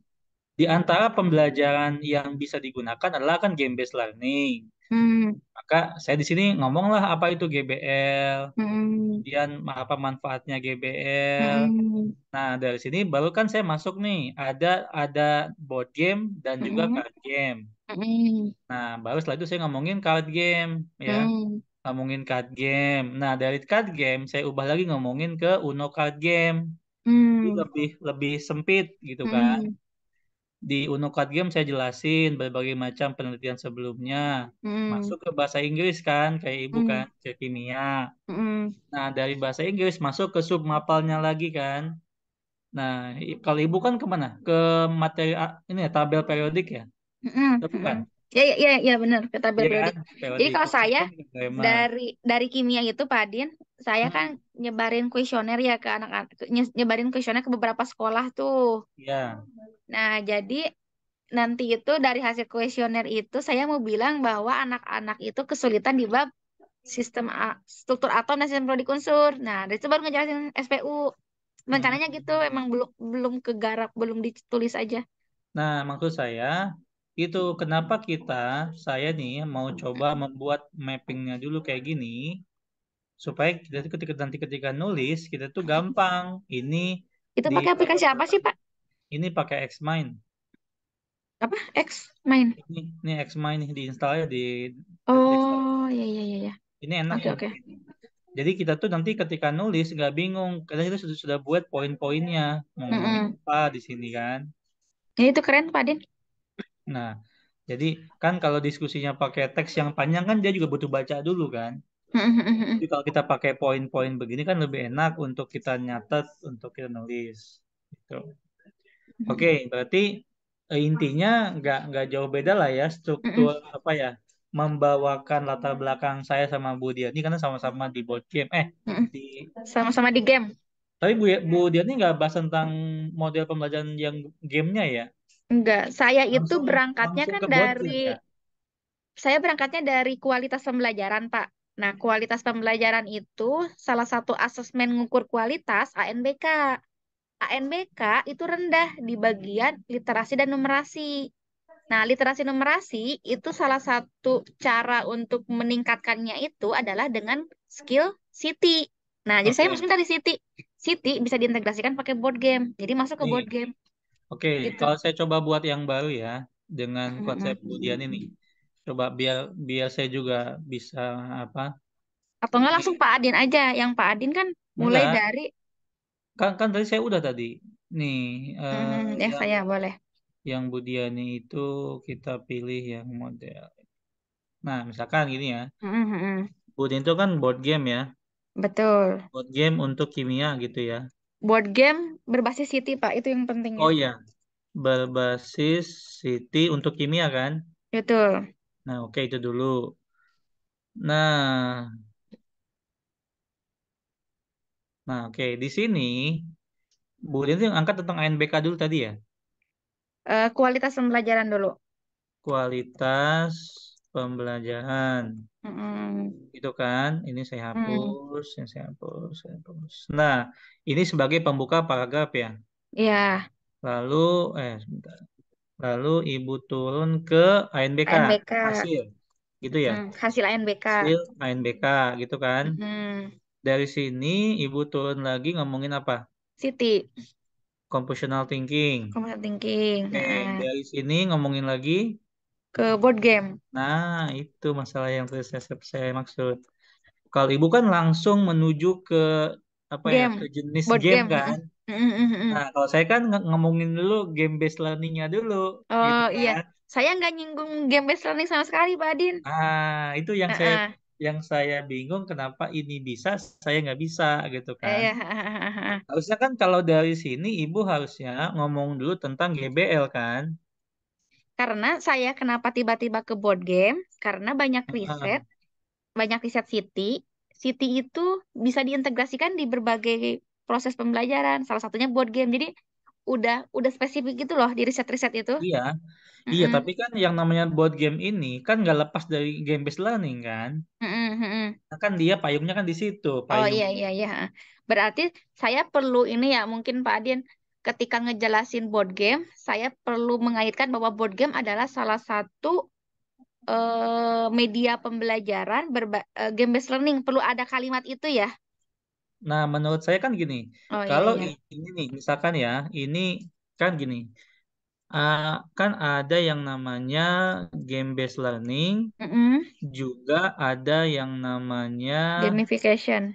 di antara pembelajaran yang bisa digunakan adalah kan game based learning. Hmm. Maka saya di sini ngomonglah apa itu GBL, hmm. kemudian apa manfaatnya GBL. Hmm. Nah dari sini baru kan saya masuk nih ada ada board game dan hmm. juga card game. Hmm. Nah baru setelah itu saya ngomongin card game ya, hmm. ngomongin card game. Nah dari card game saya ubah lagi ngomongin ke Uno card game, hmm. lebih lebih sempit gitu kan. Hmm di Unokat Game saya jelasin berbagai macam penelitian sebelumnya mm. masuk ke bahasa Inggris kan kayak ibu mm. kan ke kimia mm. nah dari bahasa Inggris masuk ke sub mapalnya lagi kan nah kalau ibu kan kemana ke materi ini ya tabel periodik ya mm tapi kan Ya, ya, ya, ya benar ke tabel ya, periodik. Kan? periodik. Jadi kalau saya dari dari kimia itu Pak Adin saya hmm. kan nyebarin kuesioner ya ke anak-anak nyebarin kuesioner ke beberapa sekolah tuh. Iya. Nah, jadi nanti itu dari hasil kuesioner itu saya mau bilang bahwa anak-anak itu kesulitan di bab sistem struktur atom dan sistem prodi unsur. Nah, dari itu baru ngejelasin SPU. Rencananya hmm. gitu emang belum belum kegarap, belum ditulis aja. Nah, maksud saya itu kenapa kita saya nih mau hmm. coba membuat mappingnya dulu kayak gini supaya kita tuh ketika nanti ketika nulis kita tuh gampang ini itu di, pakai aplikasi apa sih pak ini pakai Xmind apa Xmind ini ini Xmind nih diinstal ya di oh iya, iya iya iya ini enak okay, ya okay. jadi kita tuh nanti ketika nulis nggak bingung karena kita sudah sudah buat poin-poinnya mau mm -hmm. apa di sini kan ini itu keren pak Din nah jadi kan kalau diskusinya pakai teks yang panjang kan dia juga butuh baca dulu kan Mm-hmm. Jadi kalau kita pakai poin-poin begini kan lebih enak untuk kita nyatet, untuk kita nulis. Gitu. Mm-hmm. Oke, okay, berarti eh, intinya nggak nggak jauh beda lah ya struktur mm-hmm. apa ya membawakan latar belakang saya sama Bu ini karena sama-sama di board game eh sama-sama di game. Tapi Bu Bu iya. Diani nggak bahas tentang model pembelajaran yang gamenya ya? Enggak, saya itu langsung, berangkatnya langsung kan dari ya? saya berangkatnya dari kualitas pembelajaran, Pak. Nah, kualitas pembelajaran itu salah satu asesmen ngukur kualitas ANBK. ANBK itu rendah di bagian literasi dan numerasi. Nah, literasi numerasi itu salah satu cara untuk meningkatkannya itu adalah dengan skill city. Nah, jadi saya masukin tadi city. City bisa diintegrasikan pakai board game. Jadi masuk ke iya. board game. Oke, okay, gitu. kalau saya coba buat yang baru ya dengan konsep mm -hmm. ini coba biar biar saya juga bisa apa atau enggak langsung Pak Adin aja yang Pak Adin kan mulai enggak. dari kan kan tadi saya udah tadi nih eh, hmm, uh, ya yang, saya boleh yang Budiani itu kita pilih yang model nah misalkan gini ya hmm, hmm, hmm. Budi itu kan board game ya betul board game untuk kimia gitu ya board game berbasis city pak itu yang penting oh ya berbasis city untuk kimia kan betul Nah, oke itu dulu. Nah, nah oke di sini Bu Dian yang angkat tentang ANBK dulu tadi ya. Eh, kualitas pembelajaran dulu. Kualitas pembelajaran. mm Itu kan, ini saya mm. hapus, mm. yang saya hapus, saya hapus. Nah, ini sebagai pembuka paragraf ya. Iya. Yeah. Lalu, eh sebentar lalu ibu turun ke ANBK, ANBK. hasil gitu ya hmm, hasil ANBK hasil ANBK gitu kan hmm. dari sini ibu turun lagi ngomongin apa Siti compositional thinking compositional thinking Oke, nah. dari sini ngomongin lagi ke board game nah itu masalah yang saya, saya maksud kalau ibu kan langsung menuju ke apa ya, game. ya ke jenis board game, game kan hmm. Mm-hmm. Nah, kalau saya kan ngomongin dulu game based learningnya dulu. Oh gitu iya. kan. iya, saya nggak nyinggung game based learning sama sekali, Pak Adin. Ah itu yang uh-uh. saya yang saya bingung kenapa ini bisa saya nggak bisa gitu kan yeah. Iya, harusnya kan kalau dari sini ibu harusnya ngomong dulu tentang GBL kan karena saya kenapa tiba-tiba ke board game karena banyak riset uh-huh. banyak riset City City itu bisa diintegrasikan di berbagai proses pembelajaran salah satunya board game jadi udah udah spesifik gitu loh di riset-riset itu iya mm-hmm. iya tapi kan yang namanya board game ini kan nggak lepas dari game based learning kan mm-hmm. kan dia payungnya kan di situ oh, payung. oh iya iya iya berarti saya perlu ini ya mungkin Pak Adin ketika ngejelasin board game saya perlu mengaitkan bahwa board game adalah salah satu uh, media pembelajaran berba- uh, game based learning perlu ada kalimat itu ya Nah, menurut saya kan gini, Oh iya, kalau iya. ini nih, misalkan ya, ini kan gini, uh, kan ada yang namanya game-based learning, Mm-mm. juga ada yang namanya Gamification.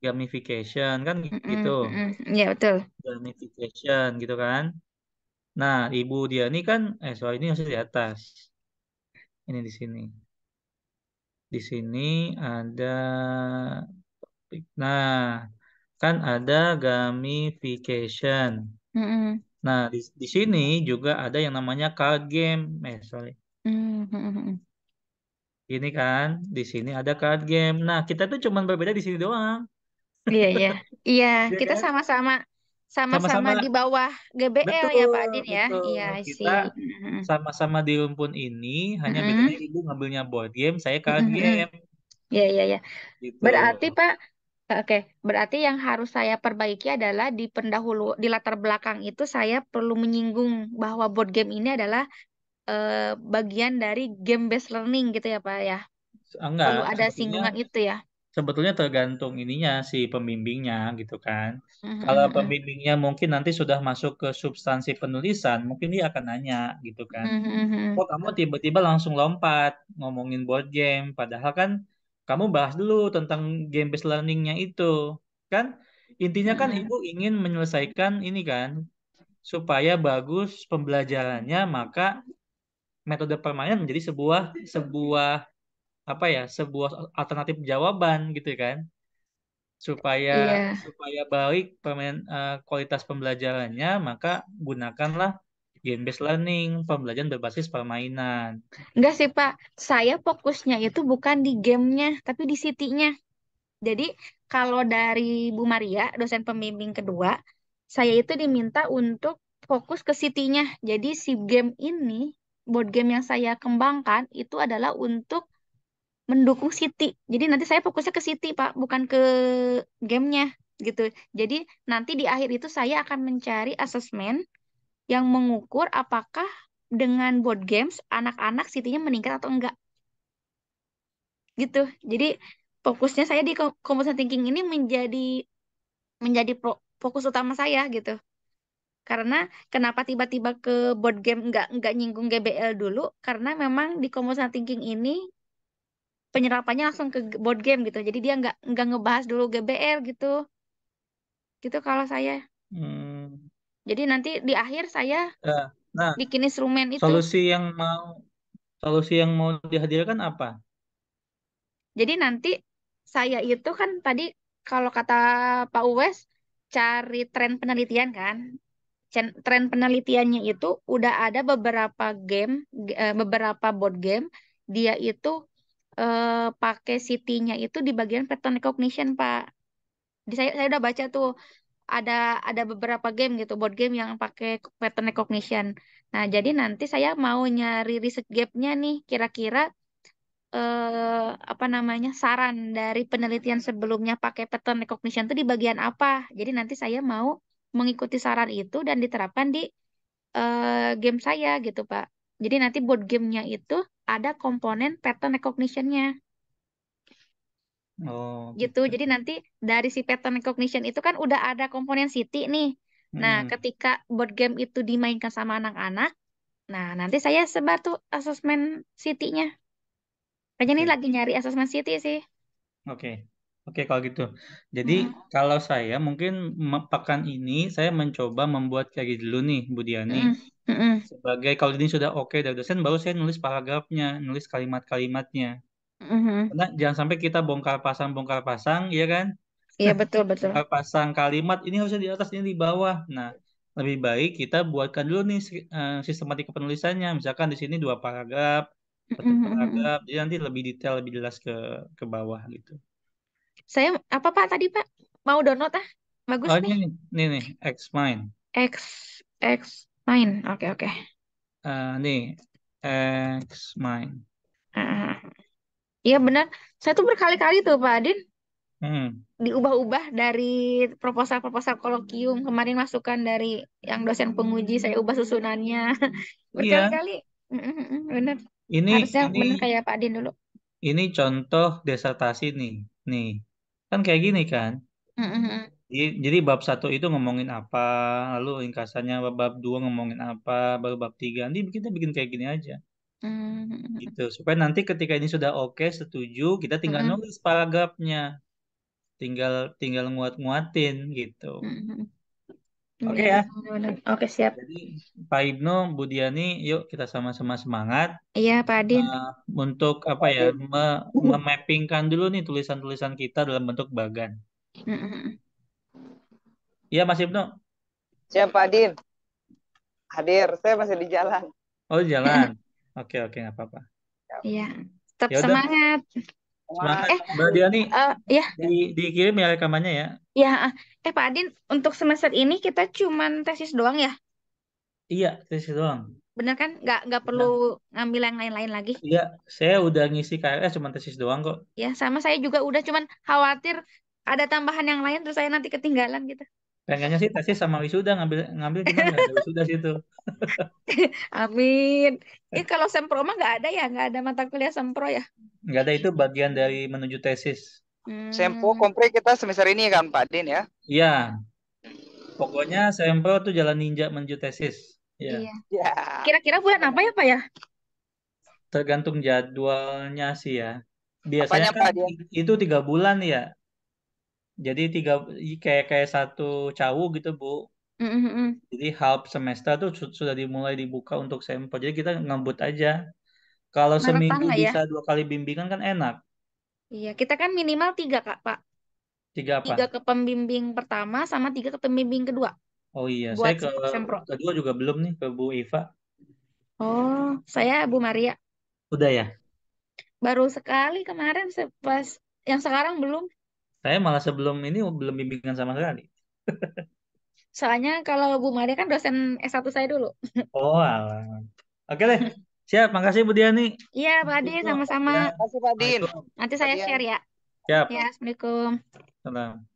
gamification, kan Mm-mm, gitu, mm-mm. yeah, betul. gamification gitu kan. Nah, ibu dia ini kan, eh soal ini masih di atas, ini di sini, di sini ada topik. Nah, kan ada gamification. Mm -hmm. Nah, di, di sini juga ada yang namanya card game. Eh, sorry. Mm -hmm. Ini kan, di sini ada card game. Nah, kita tuh cuman berbeda di sini doang. Iya, iya. Iya, iya, kita kan? sama-sama sama-sama di bawah GBL e ya, betul, ya Pak Adin ya. Betul. Iya, kita mm, sama-sama di rumpun ini, hanya mm -hmm. bedanya Ibu ngambilnya board game, saya card mm -hmm. game. Iya, iya, iya. Gitu. Berarti Pak Oke, berarti yang harus saya perbaiki adalah di pendahulu di latar belakang itu saya perlu menyinggung bahwa board game ini adalah eh, bagian dari game based learning gitu ya, Pak ya. Eh, enggak. Perlu ada singgungan itu ya. Sebetulnya tergantung ininya si pembimbingnya gitu kan. Mm-hmm. Kalau hmm, hmm. pembimbingnya mungkin nanti sudah masuk ke substansi penulisan, mungkin dia akan nanya gitu kan. Mm-hmm. Kok oh, kamu tiba-tiba langsung lompat ngomongin board game padahal kan kamu bahas dulu tentang game based learningnya itu kan intinya kan iya. ibu ingin menyelesaikan ini kan supaya bagus pembelajarannya maka metode permainan menjadi sebuah sebuah apa ya sebuah alternatif jawaban gitu kan supaya yeah. supaya baik permain uh, eh, kualitas pembelajarannya maka gunakanlah game based learning, pembelajaran berbasis permainan. Enggak sih, Pak. Saya fokusnya itu bukan di gamenya, tapi di city-nya. Jadi, kalau dari Bu Maria, dosen pembimbing kedua, saya itu diminta untuk fokus ke city-nya. Jadi, si game ini, board game yang saya kembangkan, itu adalah untuk mendukung city. Jadi, nanti saya fokusnya ke city, Pak, bukan ke gamenya gitu. Jadi nanti di akhir itu saya akan mencari asesmen yang mengukur apakah dengan board games anak-anak city-nya meningkat atau enggak. Gitu. Jadi fokusnya saya di composition thinking ini menjadi menjadi pro, fokus utama saya gitu. Karena kenapa tiba-tiba ke board game enggak enggak nyinggung GBL dulu? Karena memang di composition thinking ini penyerapannya langsung ke board game gitu. Jadi dia enggak enggak ngebahas dulu GBL gitu. Gitu kalau saya. Hmm. Jadi nanti di akhir saya ya, nah, bikin instrumen itu. solusi yang mau solusi yang mau dihadirkan apa? Jadi nanti saya itu kan tadi kalau kata Pak Uwes cari tren penelitian kan. Tren penelitiannya itu udah ada beberapa game, eh, beberapa board game dia itu eh, pakai city-nya itu di bagian pattern recognition, Pak. Di saya saya udah baca tuh ada ada beberapa game gitu board game yang pakai pattern recognition. Nah, jadi nanti saya mau nyari riset gapnya nih kira-kira eh, apa namanya saran dari penelitian sebelumnya pakai pattern recognition itu di bagian apa. Jadi nanti saya mau mengikuti saran itu dan diterapkan di eh, game saya gitu Pak. Jadi nanti board gamenya itu ada komponen pattern recognitionnya. Oh. Gitu. gitu. Jadi nanti dari si pattern recognition itu kan udah ada komponen city nih. Nah, hmm. ketika board game itu dimainkan sama anak-anak, nah nanti saya sebar tuh asesmen city-nya. Kayaknya ini lagi nyari asesmen city sih. Oke. Okay. Oke, okay, kalau gitu. Jadi hmm. kalau saya mungkin pekan ini saya mencoba membuat kayak gitu dulu nih Bu Diani. Hmm. Hmm. Sebagai kalau ini sudah oke okay dari dosen baru saya nulis paragrafnya, nulis kalimat-kalimatnya. Karena mm-hmm. jangan sampai kita bongkar pasang-bongkar pasang, ya kan? Iya betul betul. Bongkar pasang kalimat ini harusnya di atas ini di bawah. Nah, lebih baik kita buatkan dulu nih eh, sistematika penulisannya. Misalkan di sini dua paragraf, satu mm-hmm, mm-hmm. paragraf, jadi nanti lebih detail, lebih jelas ke ke bawah gitu. Saya apa Pak tadi Pak? Mau download ah? Bagus Oh ini nih. ini nih X-Mind. X X Oke oke. uh, nih X-Mind. Uh-huh. Ah, ah, ah. Iya benar. Saya tuh berkali-kali tuh Pak Adin Hmm. diubah-ubah dari proposal-proposal kolokium kemarin masukan dari yang dosen penguji saya ubah susunannya Iya, berkali kali benar ini harusnya ini benar kayak Pak Adin dulu ini contoh disertasi nih. Nih. Kan kayak gini kan. Jadi, jadi bab satu itu ngomongin apa, lalu ringkasannya bab, bab dua ngomongin apa, baru bab tiga. Nanti kita bikin kayak gini aja. Hmm. Gitu. Supaya nanti ketika ini sudah oke, okay, setuju, kita tinggal hmm. nulis paragrafnya. Tinggal tinggal nguat-nguatin gitu. Hmm. Oke okay, ya. Oke okay, siap. Jadi Pak Ibnu, budiani yuk kita sama-sama semangat. Iya Pak Adin. Uh, untuk apa ya, me memappingkan dulu nih tulisan-tulisan kita dalam bentuk bagan. Hmm. Iya mm hmm Mas Ibnu. Siap Pak Adin. Hadir, saya masih di jalan. Oh jalan. Oke oke nggak apa-apa. Iya. Tetap Yaudah. semangat. Semangat. Eh, Mbak Diani. Uh, ya. Di, dikirim ya rekamannya ya. Iya. Eh. eh Pak Adin, untuk semester ini kita cuman tesis doang ya? Iya, tesis doang. Bener kan? Nggak nggak perlu Bener. Iya. ngambil yang lain-lain lagi? Iya, saya udah ngisi KRS cuma tesis doang kok. Ya, sama saya juga udah cuman khawatir ada tambahan yang lain terus saya nanti ketinggalan gitu. Pengennya sih tesis sama wisuda ngambil ngambil cuma nggak wisuda situ. Amin. Ini kalau sempro mah nggak ada ya, nggak ada mata kuliah sempro ya? Nggak ada itu bagian dari menuju tesis. Hmm. Sempro kompre kita semester ini kan Pak Din ya? Iya. Pokoknya sempro tuh jalan ninja menuju tesis. Ya. Iya. Ya. Kira-kira bulan apa ya Pak ya? Tergantung jadwalnya sih ya. Biasanya Apanya, kan Pak, itu tiga bulan ya jadi tiga kayak kayak satu cawu gitu Bu. Mm-hmm. Jadi half semester tuh sudah dimulai dibuka untuk sampel Jadi kita ngebut aja. Kalau seminggu ya? bisa dua kali bimbingan kan enak. Iya, kita kan minimal tiga Kak, Pak. Tiga apa? Tiga ke pembimbing pertama sama tiga ke pembimbing kedua. Oh iya, Buat saya ke sempro. kedua juga belum nih ke Bu Eva. Oh, saya Bu Maria. Udah ya? Baru sekali kemarin pas yang sekarang belum. Saya malah sebelum ini belum bimbingan sama sekali. Soalnya kalau Bu Maria kan dosen S1 saya dulu. Oh, alam. Oke deh. Siap, makasih Bu Diani. Iya, Pak Adi, sama-sama. Ya. Makasih Pak Adi. Nanti saya share ya. Siap. Ya, Assalamualaikum. Salam.